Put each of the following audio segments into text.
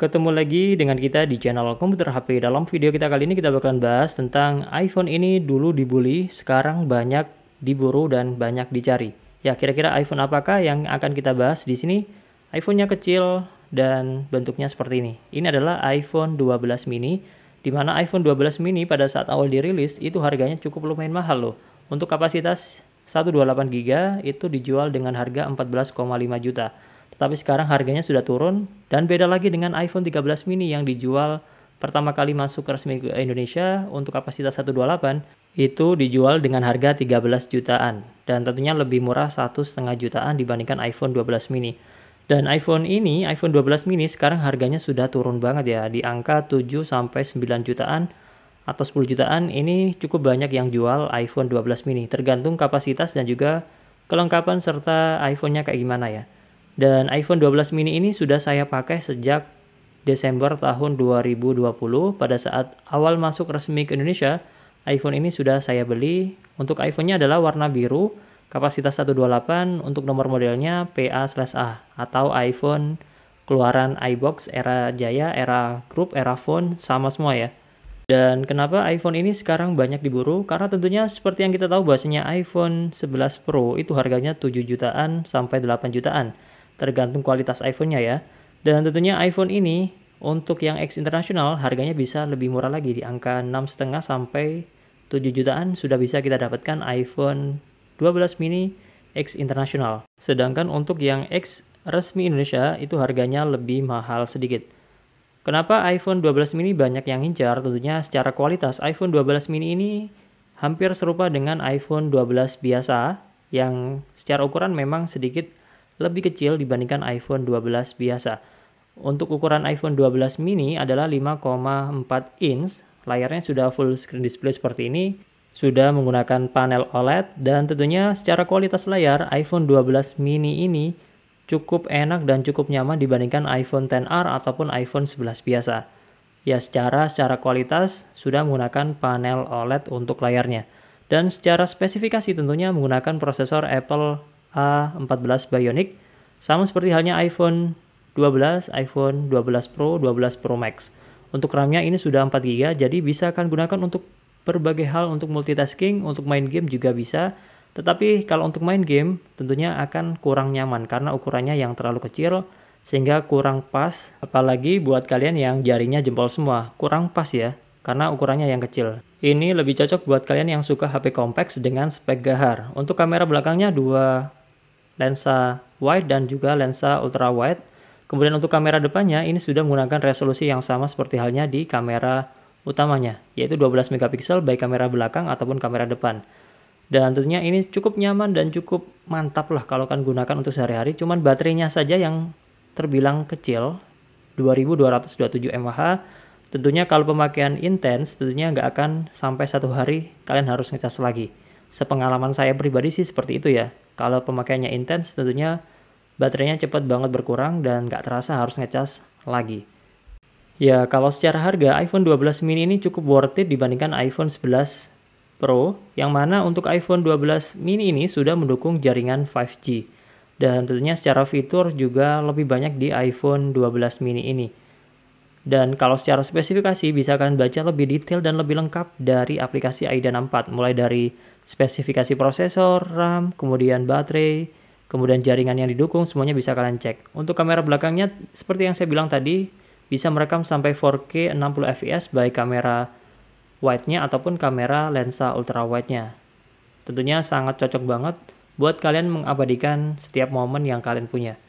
Ketemu lagi dengan kita di channel Komputer HP. Dalam video kita kali ini kita bakalan bahas tentang iPhone ini dulu dibully, sekarang banyak diburu dan banyak dicari. Ya, kira-kira iPhone apakah yang akan kita bahas di sini? iPhone-nya kecil dan bentuknya seperti ini. Ini adalah iPhone 12 mini, di mana iPhone 12 mini pada saat awal dirilis itu harganya cukup lumayan mahal loh. Untuk kapasitas 128GB itu dijual dengan harga 14,5 juta. Tetapi sekarang harganya sudah turun dan beda lagi dengan iPhone 13 mini yang dijual pertama kali masuk ke resmi ke Indonesia untuk kapasitas 128 itu dijual dengan harga 13 jutaan dan tentunya lebih murah satu setengah jutaan dibandingkan iPhone 12 mini. Dan iPhone ini, iPhone 12 mini sekarang harganya sudah turun banget ya, di angka 7 sampai 9 jutaan atau 10 jutaan ini cukup banyak yang jual iPhone 12 mini, tergantung kapasitas dan juga kelengkapan serta iPhone-nya kayak gimana ya. Dan iPhone 12 mini ini sudah saya pakai sejak Desember tahun 2020 pada saat awal masuk resmi ke Indonesia, iPhone ini sudah saya beli. Untuk iPhone-nya adalah warna biru, kapasitas 128, untuk nomor modelnya PA/A atau iPhone keluaran iBox era Jaya, era Group, era Phone sama semua ya. Dan kenapa iPhone ini sekarang banyak diburu? Karena tentunya seperti yang kita tahu bahasanya iPhone 11 Pro itu harganya 7 jutaan sampai 8 jutaan tergantung kualitas iPhone-nya ya. Dan tentunya iPhone ini untuk yang X internasional harganya bisa lebih murah lagi di angka 6,5 sampai 7 jutaan sudah bisa kita dapatkan iPhone 12 mini X internasional. Sedangkan untuk yang X resmi Indonesia itu harganya lebih mahal sedikit. Kenapa iPhone 12 mini banyak yang incar? Tentunya secara kualitas iPhone 12 mini ini hampir serupa dengan iPhone 12 biasa yang secara ukuran memang sedikit lebih kecil dibandingkan iPhone 12 biasa. Untuk ukuran iPhone 12 mini adalah 5,4 inch, layarnya sudah full screen display seperti ini, sudah menggunakan panel OLED, dan tentunya secara kualitas layar iPhone 12 mini ini cukup enak dan cukup nyaman dibandingkan iPhone XR ataupun iPhone 11 biasa. Ya secara secara kualitas sudah menggunakan panel OLED untuk layarnya. Dan secara spesifikasi tentunya menggunakan prosesor Apple A14 Bionic sama seperti halnya iPhone 12, iPhone 12 Pro, 12 Pro Max. Untuk RAM-nya ini sudah 4 GB, jadi bisa akan gunakan untuk berbagai hal untuk multitasking, untuk main game juga bisa. Tetapi kalau untuk main game tentunya akan kurang nyaman karena ukurannya yang terlalu kecil sehingga kurang pas apalagi buat kalian yang jarinya jempol semua kurang pas ya karena ukurannya yang kecil ini lebih cocok buat kalian yang suka HP kompleks dengan spek gahar untuk kamera belakangnya dua lensa wide dan juga lensa ultra wide. Kemudian untuk kamera depannya ini sudah menggunakan resolusi yang sama seperti halnya di kamera utamanya, yaitu 12 megapiksel baik kamera belakang ataupun kamera depan. Dan tentunya ini cukup nyaman dan cukup mantap lah kalau kan gunakan untuk sehari-hari. Cuman baterainya saja yang terbilang kecil, 2227 mAh. Tentunya kalau pemakaian intens tentunya nggak akan sampai satu hari kalian harus ngecas lagi. Sepengalaman saya pribadi sih seperti itu ya. Kalau pemakaiannya intens tentunya baterainya cepat banget berkurang dan nggak terasa harus ngecas lagi. Ya, kalau secara harga iPhone 12 mini ini cukup worth it dibandingkan iPhone 11 Pro, yang mana untuk iPhone 12 mini ini sudah mendukung jaringan 5G. Dan tentunya secara fitur juga lebih banyak di iPhone 12 mini ini. Dan kalau secara spesifikasi bisa kalian baca lebih detail dan lebih lengkap dari aplikasi AIDA 64 mulai dari spesifikasi prosesor, RAM, kemudian baterai, kemudian jaringan yang didukung semuanya bisa kalian cek. Untuk kamera belakangnya seperti yang saya bilang tadi bisa merekam sampai 4K 60 fps baik kamera wide-nya ataupun kamera lensa ultra wide-nya. Tentunya sangat cocok banget buat kalian mengabadikan setiap momen yang kalian punya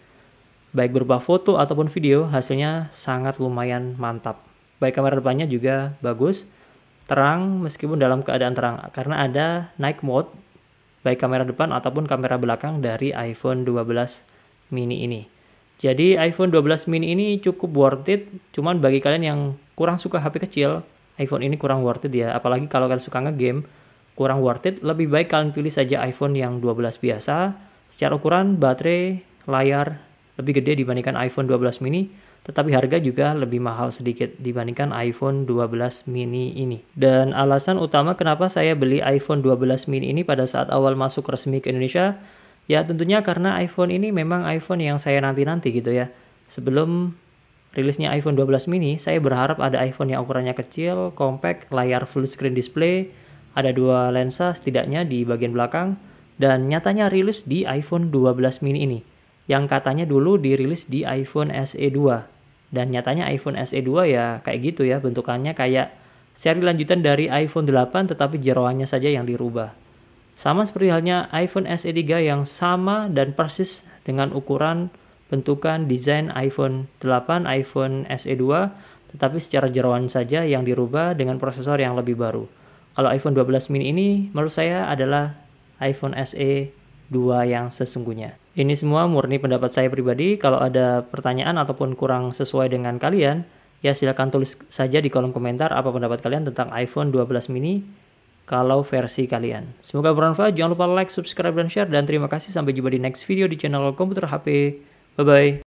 baik berupa foto ataupun video, hasilnya sangat lumayan mantap. Baik kamera depannya juga bagus, terang meskipun dalam keadaan terang, karena ada night mode, baik kamera depan ataupun kamera belakang dari iPhone 12 mini ini. Jadi iPhone 12 mini ini cukup worth it, cuman bagi kalian yang kurang suka HP kecil, iPhone ini kurang worth it ya, apalagi kalau kalian suka ngegame, kurang worth it, lebih baik kalian pilih saja iPhone yang 12 biasa, secara ukuran, baterai, layar, lebih gede dibandingkan iPhone 12 mini, tetapi harga juga lebih mahal sedikit dibandingkan iPhone 12 mini ini. Dan alasan utama kenapa saya beli iPhone 12 mini ini pada saat awal masuk resmi ke Indonesia, ya tentunya karena iPhone ini memang iPhone yang saya nanti-nanti gitu ya. Sebelum rilisnya iPhone 12 mini, saya berharap ada iPhone yang ukurannya kecil, compact, layar full screen display, ada dua lensa setidaknya di bagian belakang, dan nyatanya rilis di iPhone 12 mini ini yang katanya dulu dirilis di iPhone SE 2. Dan nyatanya iPhone SE 2 ya kayak gitu ya bentukannya kayak seri lanjutan dari iPhone 8 tetapi jeroannya saja yang dirubah. Sama seperti halnya iPhone SE 3 yang sama dan persis dengan ukuran bentukan desain iPhone 8, iPhone SE 2 tetapi secara jeroan saja yang dirubah dengan prosesor yang lebih baru. Kalau iPhone 12 mini ini menurut saya adalah iPhone SE dua yang sesungguhnya. Ini semua murni pendapat saya pribadi. Kalau ada pertanyaan ataupun kurang sesuai dengan kalian, ya silahkan tulis saja di kolom komentar apa pendapat kalian tentang iPhone 12 mini kalau versi kalian. Semoga bermanfaat. Jangan lupa like, subscribe, dan share. Dan terima kasih. Sampai jumpa di next video di channel Komputer HP. Bye-bye.